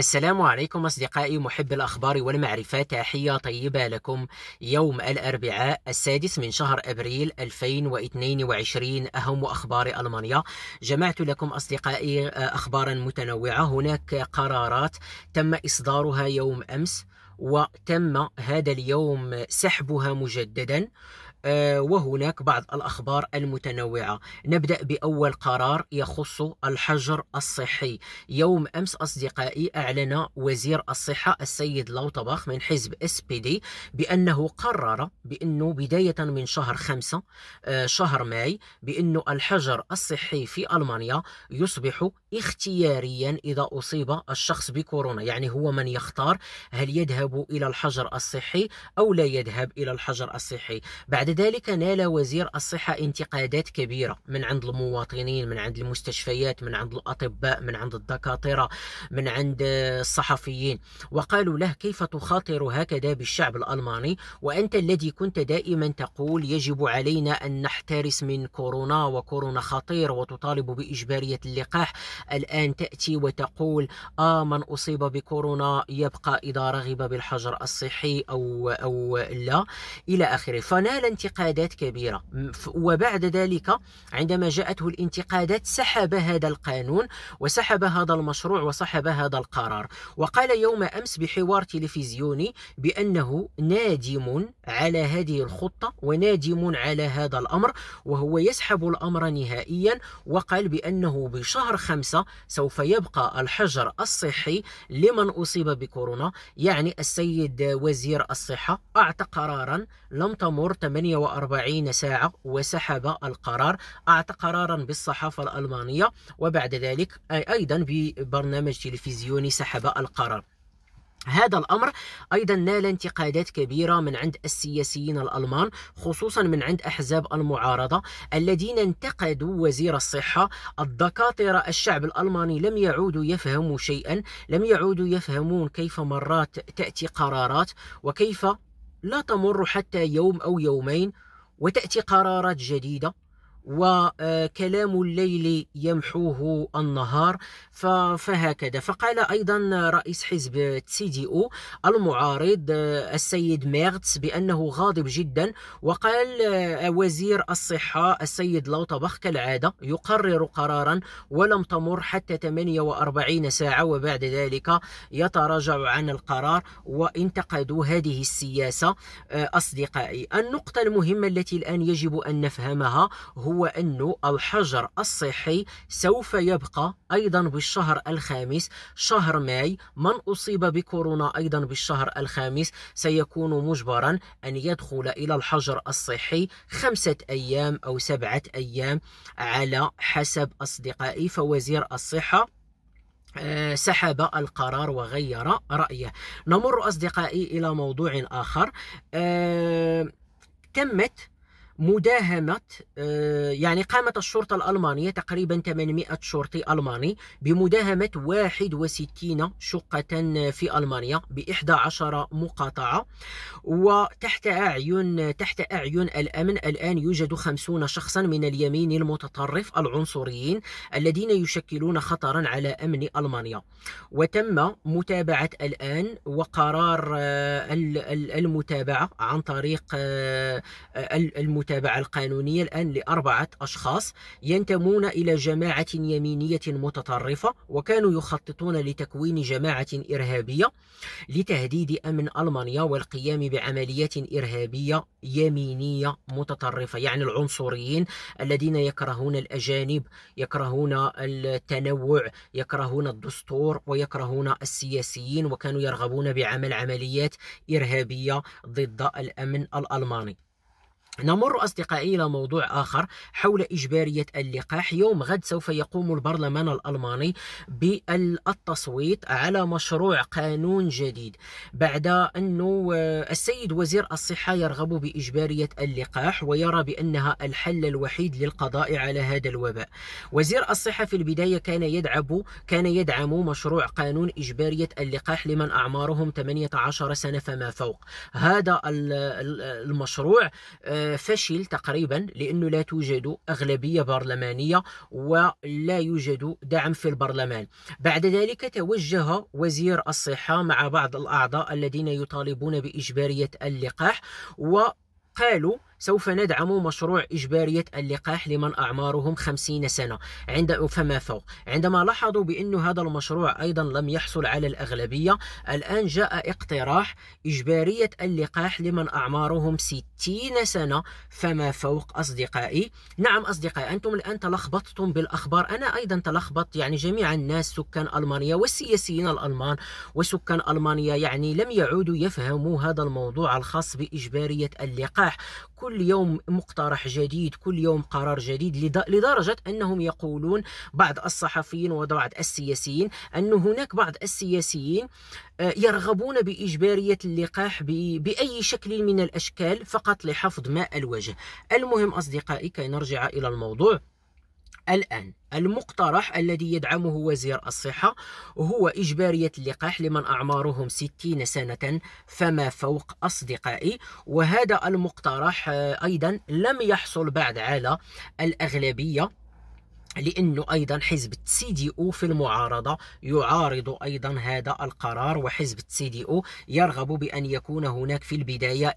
السلام عليكم أصدقائي محب الأخبار والمعرفة تحية طيبة لكم يوم الأربعاء السادس من شهر أبريل 2022 أهم أخبار ألمانيا جمعت لكم أصدقائي آه، أخبارا متنوعة هناك قرارات تم إصدارها يوم أمس وتم هذا اليوم سحبها مجددا آه، وهناك بعض الأخبار المتنوعة نبدأ بأول قرار يخص الحجر الصحي يوم أمس أصدقائي أعلن وزير الصحة السيد لوطباخ من حزب اس بي دي بأنه قرر بأنه بداية من شهر خمسة آه، شهر ماي بأن الحجر الصحي في ألمانيا يصبح اختياريا إذا أصيب الشخص بكورونا يعني هو من يختار هل يذهب إلى الحجر الصحي أو لا يذهب إلى الحجر الصحي بعد بعد ذلك نال وزير الصحة انتقادات كبيرة من عند المواطنين من عند المستشفيات من عند الأطباء من عند الدكاترة من عند الصحفيين وقالوا له كيف تخاطر هكذا بالشعب الألماني وأنت الذي كنت دائما تقول يجب علينا أن نحترس من كورونا وكورونا خطير وتطالب بإجبارية اللقاح الآن تأتي وتقول آه من أصيب بكورونا يبقى إذا رغب بالحجر الصحي أو أو لا إلى آخره فنال انتقادات كبيرة وبعد ذلك عندما جاءته الانتقادات سحب هذا القانون وسحب هذا المشروع وسحب هذا القرار وقال يوم أمس بحوار تلفزيوني بأنه نادم على هذه الخطة ونادم على هذا الأمر وهو يسحب الأمر نهائيا وقال بأنه بشهر خمسة سوف يبقى الحجر الصحي لمن أصيب بكورونا يعني السيد وزير الصحة أعطى قرارا لم تمر 48 48 ساعة وسحب القرار أعطى قرارا بالصحافة الألمانية وبعد ذلك أيضا ببرنامج تلفزيوني سحب القرار هذا الامر ايضا نال انتقادات كبيره من عند السياسيين الالمان خصوصا من عند احزاب المعارضه الذين انتقدوا وزير الصحه الدكاتره الشعب الالماني لم يعودوا يفهموا شيئا لم يعودوا يفهمون كيف مرات تاتي قرارات وكيف لا تمر حتى يوم أو يومين وتأتي قرارات جديدة وكلام الليل يمحوه النهار فهكذا فقال ايضا رئيس حزب دي او المعارض آه، السيد ميرتس بانه غاضب جدا وقال آه، وزير الصحه السيد لوطبخ كالعاده يقرر قرارا ولم تمر حتى 48 ساعه وبعد ذلك يتراجع عن القرار وانتقدوا هذه السياسه آه، اصدقائي النقطه المهمه التي الان يجب ان نفهمها هو هو أن الحجر الصحي سوف يبقى أيضا بالشهر الخامس شهر ماي من أصيب بكورونا أيضا بالشهر الخامس سيكون مجبرا أن يدخل إلى الحجر الصحي خمسة أيام أو سبعة أيام على حسب أصدقائي فوزير الصحة آه، سحب القرار وغير رأيه نمر أصدقائي إلى موضوع آخر آه، تمت مداهمة آه، يعني قامت الشرطة الألمانية تقريبا 800 شرطي ألماني بمداهمة 61 شقة في ألمانيا ب 11 مقاطعة وتحت أعين تحت أعين الأمن الآن يوجد 50 شخصا من اليمين المتطرف العنصريين الذين يشكلون خطرا على أمن ألمانيا وتم متابعة الآن وقرار آه، المتابعة عن طريق آه، المتابعة المتابعة القانونية الآن لأربعة أشخاص ينتمون إلى جماعة يمينية متطرفة وكانوا يخططون لتكوين جماعة إرهابية لتهديد أمن ألمانيا والقيام بعمليات إرهابية يمينية متطرفة يعني العنصريين الذين يكرهون الأجانب يكرهون التنوع يكرهون الدستور ويكرهون السياسيين وكانوا يرغبون بعمل عمليات إرهابية ضد الأمن الألماني نمر أصدقائي إلى موضوع آخر حول إجبارية اللقاح يوم غد سوف يقوم البرلمان الألماني بالتصويت على مشروع قانون جديد بعد أنه السيد وزير الصحة يرغب بإجبارية اللقاح ويرى بأنها الحل الوحيد للقضاء على هذا الوباء وزير الصحة في البداية كان يدعم كان يدعم مشروع قانون إجبارية اللقاح لمن أعمارهم 18 سنة فما فوق هذا المشروع آه، فشل تقريبا لأنه لا توجد أغلبية برلمانية ولا يوجد دعم في البرلمان بعد ذلك توجه وزير الصحة مع بعض الأعضاء الذين يطالبون بإجبارية اللقاح وقالوا سوف ندعم مشروع إجبارية اللقاح لمن أعمارهم 50 سنة عند فما فوق عندما لاحظوا بأن هذا المشروع أيضا لم يحصل على الأغلبية الآن جاء اقتراح إجبارية اللقاح لمن أعمارهم 60 سنة فما فوق أصدقائي نعم أصدقائي أنتم الآن تلخبطتم بالأخبار أنا أيضا تلخبط يعني جميع الناس سكان ألمانيا والسياسيين الألمان وسكان ألمانيا يعني لم يعودوا يفهموا هذا الموضوع الخاص بإجبارية اللقاح كل كل يوم مقترح جديد كل يوم قرار جديد لدرجة أنهم يقولون بعض الصحفيين وبعض السياسيين أن هناك بعض السياسيين آه، يرغبون بإجبارية اللقاح بأي شكل من الأشكال فقط لحفظ ماء الوجه المهم أصدقائي كي نرجع إلى الموضوع الآن المقترح الذي يدعمه وزير الصحة هو إجبارية اللقاح لمن أعمارهم 60 سنة فما فوق أصدقائي وهذا المقترح آه، أيضا لم يحصل بعد على الأغلبية لانه ايضا حزب السي دي او في المعارضه يعارض ايضا هذا القرار وحزب السي دي او يرغب بان يكون هناك في البدايه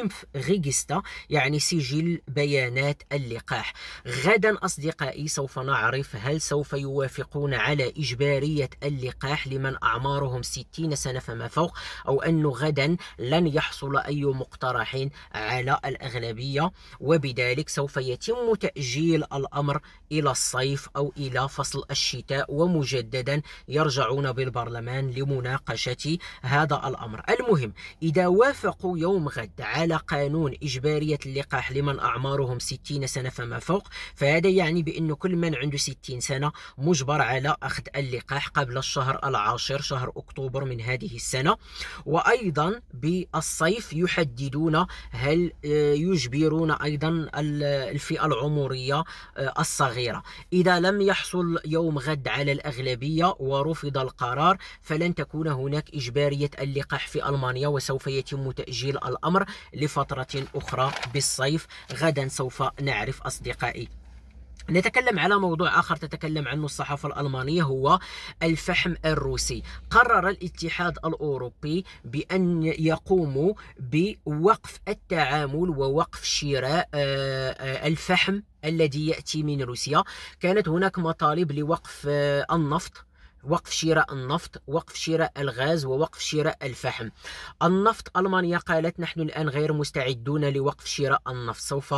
انف ريجستا يعني سجل بيانات اللقاح غدا اصدقائي سوف نعرف هل سوف يوافقون على اجباريه اللقاح لمن اعمارهم 60 سنه فما فوق او انه غدا لن يحصل اي مقترح على الاغلبيه وبذلك سوف يتم تاجيل الامر إلى الصيف أو إلى فصل الشتاء ومجددا يرجعون بالبرلمان لمناقشة هذا الأمر المهم إذا وافقوا يوم غد على قانون إجبارية اللقاح لمن أعمارهم 60 سنة فما فوق فهذا يعني بأن كل من عنده 60 سنة مجبر على أخذ اللقاح قبل الشهر العاشر شهر أكتوبر من هذه السنة وأيضا بالصيف يحددون هل آه، يجبرون أيضا الفئة العمرية آه، الصغيرة الصغيرة إذا لم يحصل يوم غد على الأغلبية ورفض القرار فلن تكون هناك إجبارية اللقاح في ألمانيا وسوف يتم تأجيل الأمر لفترة أخرى بالصيف غدا سوف نعرف أصدقائي نتكلم على موضوع آخر تتكلم عنه الصحافة الألمانية هو الفحم الروسي قرر الاتحاد الأوروبي بأن يقوم بوقف التعامل ووقف شراء آه، آه، الفحم الذي ياتي من روسيا كانت هناك مطالب لوقف آه، النفط وقف شراء النفط وقف شراء الغاز ووقف شراء الفحم النفط المانيا قالت نحن الان غير مستعدون لوقف شراء النفط سوف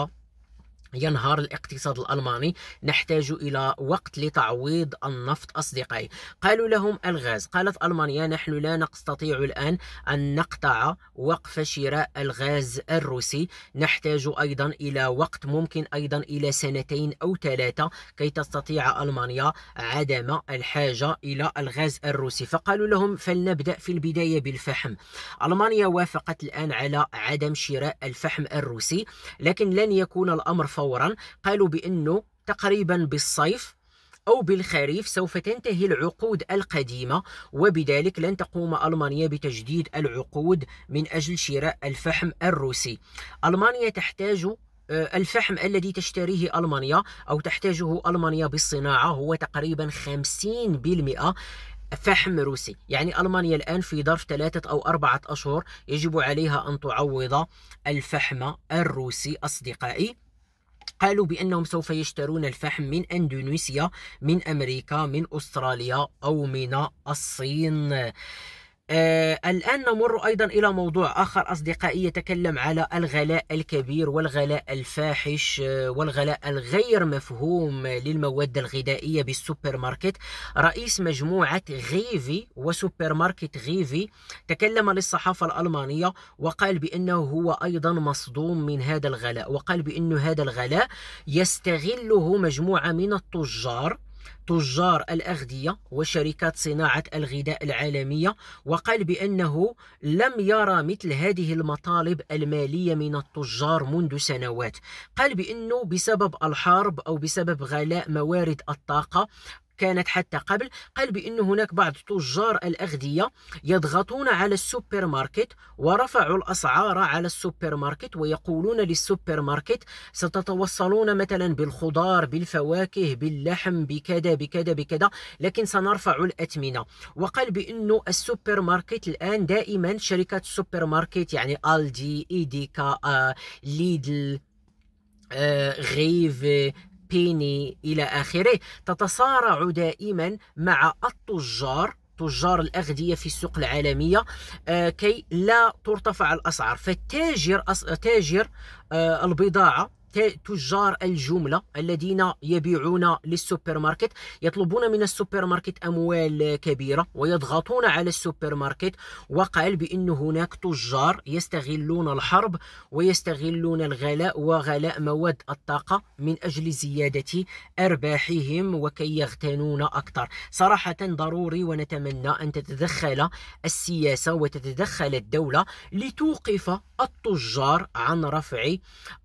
ينهار الاقتصاد الألماني نحتاج إلى وقت لتعويض النفط أصدقائي قالوا لهم الغاز قالت ألمانيا نحن لا نستطيع الآن أن نقطع وقف شراء الغاز الروسي نحتاج أيضا إلى وقت ممكن أيضا إلى سنتين أو ثلاثة كي تستطيع ألمانيا عدم الحاجة إلى الغاز الروسي فقالوا لهم فلنبدأ في البداية بالفحم ألمانيا وافقت الآن على عدم شراء الفحم الروسي لكن لن يكون الأمر فورا قالوا بأنه تقريبا بالصيف أو بالخريف سوف تنتهي العقود القديمة وبذلك لن تقوم ألمانيا بتجديد العقود من أجل شراء الفحم الروسي ألمانيا تحتاج آه، الفحم الذي تشتريه ألمانيا أو تحتاجه ألمانيا بالصناعة هو تقريبا 50% فحم روسي يعني ألمانيا الآن في ظرف ثلاثة أو أربعة أشهر يجب عليها أن تعوض الفحم الروسي أصدقائي قالوا بأنهم سوف يشترون الفحم من أندونيسيا من أمريكا من أستراليا أو من الصين آه الآن نمر أيضا إلى موضوع آخر أصدقائي يتكلم على الغلاء الكبير والغلاء الفاحش آه، والغلاء الغير مفهوم للمواد الغذائية بالسوبر ماركت رئيس مجموعة غيفي وسوبر ماركت غيفي تكلم للصحافة الألمانية وقال بأنه هو أيضا مصدوم من هذا الغلاء وقال بأن هذا الغلاء يستغله مجموعة من التجار تجار الأغذية وشركات صناعة الغذاء العالمية وقال بأنه لم يرى مثل هذه المطالب المالية من التجار منذ سنوات قال بأنه بسبب الحرب أو بسبب غلاء موارد الطاقة كانت حتى قبل قال بأن هناك بعض تجار الأغذية يضغطون على السوبر ماركت ورفعوا الأسعار على السوبر ماركت ويقولون للسوبر ماركت ستتوصلون مثلا بالخضار بالفواكه باللحم بكذا بكذا بكذا لكن سنرفع الأثمنة وقال بأن السوبر ماركت الآن دائما شركات السوبر ماركت يعني ألدي إيديكا آه، ليدل آه، غيف بيني إلى آخره تتصارع دائما مع التجار تجار الأغذية في السوق العالمية آه، كي لا ترتفع الأسعار فالتاجر تاجر آه، البضاعة تجار الجملة الذين يبيعون للسوبر ماركت يطلبون من السوبر ماركت أموال كبيرة ويضغطون على السوبر ماركت وقال بأن هناك تجار يستغلون الحرب ويستغلون الغلاء وغلاء مواد الطاقة من أجل زيادة أرباحهم وكي يغتنون أكثر صراحة ضروري ونتمنى أن تتدخل السياسة وتتدخل الدولة لتوقف التجار عن رفع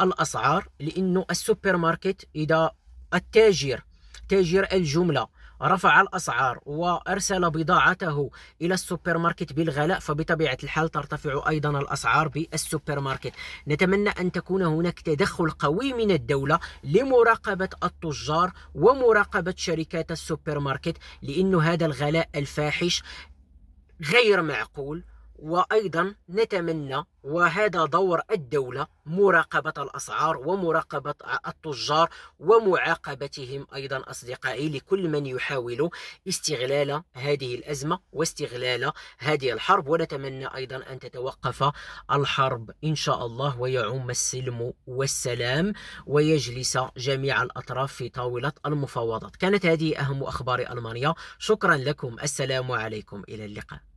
الأسعار لانه السوبر ماركت اذا التاجر تاجر الجمله رفع الاسعار وارسل بضاعته الى السوبر ماركت بالغلاء فبطبيعه الحال ترتفع ايضا الاسعار بالسوبر ماركت نتمنى ان تكون هناك تدخل قوي من الدوله لمراقبه التجار ومراقبه شركات السوبر ماركت لانه هذا الغلاء الفاحش غير معقول وايضا نتمنى وهذا دور الدوله مراقبه الاسعار ومراقبه التجار ومعاقبتهم ايضا اصدقائي لكل من يحاول استغلال هذه الازمه واستغلال هذه الحرب ونتمنى ايضا ان تتوقف الحرب ان شاء الله ويعم السلم والسلام ويجلس جميع الاطراف في طاوله المفاوضات كانت هذه اهم اخبار المانيا شكرا لكم السلام عليكم الى اللقاء